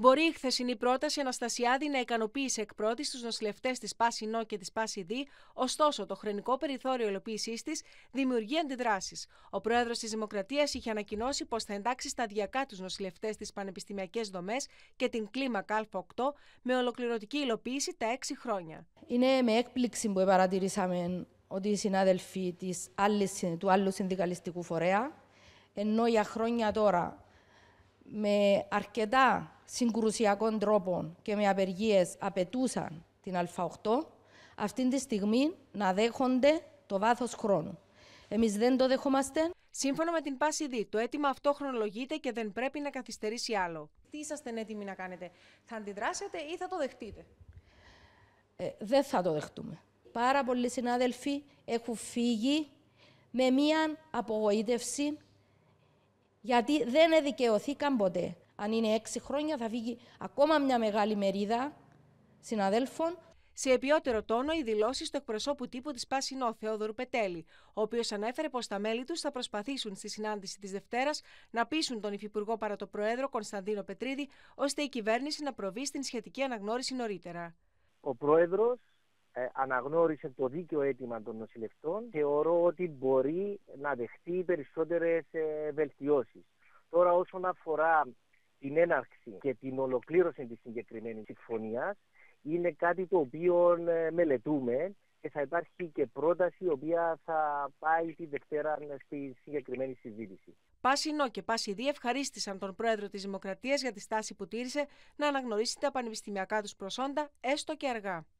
Μπορεί η χθεσινή πρόταση Αναστασιάδη να ικανοποιήσει εκ πρώτης τους νοσηλευτές της Πάση Νό και της Πάση Δ, ωστόσο το χρονικό περιθώριο υλοποίησής της δημιουργεί αντιδράσεις. Ο πρόεδρος της Δημοκρατίας είχε ανακοινώσει πως θα εντάξει σταδιακά τους νοσηλευτές στις πανεπιστημιακές δομές και την κλίμακα Α8 με ολοκληρωτική υλοποίηση τα έξι χρόνια. Είναι με έκπληξη που παρατηρήσαμε ότι οι συνάδελφοι της άλλης, του άλλου συνδικαλιστικού φορέα, ενώ για χρόνια τώρα με αρκετά συγκρουσιακών τρόπων και με απεργίες απαιτούσαν την Α8, αυτή τη στιγμή να δέχονται το βάθος χρόνου. Εμείς δεν το δεχόμαστε. Σύμφωνα με την πάση δι, το αίτημα αυτό χρονολογείται και δεν πρέπει να καθυστερήσει άλλο. Τι είσαστε έτοιμοι να κάνετε, θα αντιδράσετε ή θα το δεχτείτε. Ε, δεν θα το δεχτούμε. Πάρα πολλοί συνάδελφοι έχουν φύγει με μία απογοήτευση γιατί δεν εδικαιωθήκαν ποτέ. Αν είναι έξι χρόνια θα φύγει ακόμα μια μεγάλη μερίδα συναδέλφων σε επιότερο τόνο, οι δηλώσεις του εκπροσώπου τύπου της Πάσινο Θεόδωρου Πετέλη, ο οποίος ανέφερε πως τα μέλη τους θα προσπαθήσουν στη συνάντηση της Δευτέρας να πείσουν τον Υφυπουργό παρά το Προέδρο Κωνσταντίνο Πετρίδη, ώστε η κυβέρνηση να προβεί στην σχετική αναγνώριση νωρίτερα. Ο Πρόεδρος ε, αναγνώρισε το δίκαιο αίτημα των νοσηλευτών, θεωρώ ότι μπορεί να δεχτεί περισσότερες ε, βελτιώσεις. Τώρα όσον αφορά την έναρξη και την ολοκλήρωση της συγκεκριμένης συμφωνίας, είναι κάτι το οποίο ε, μελετούμε και θα υπάρχει και πρόταση η οποία θα πάει τη Δευτέρα στη συγκεκριμένη συζήτηση. νό και πάση δι ευχαρίστησαν τον πρόεδρο της Δημοκρατίας για τη στάση που τήρησε να αναγνωρίσει τα πανεπιστημιακά τους προσόντα, έστω και αργά.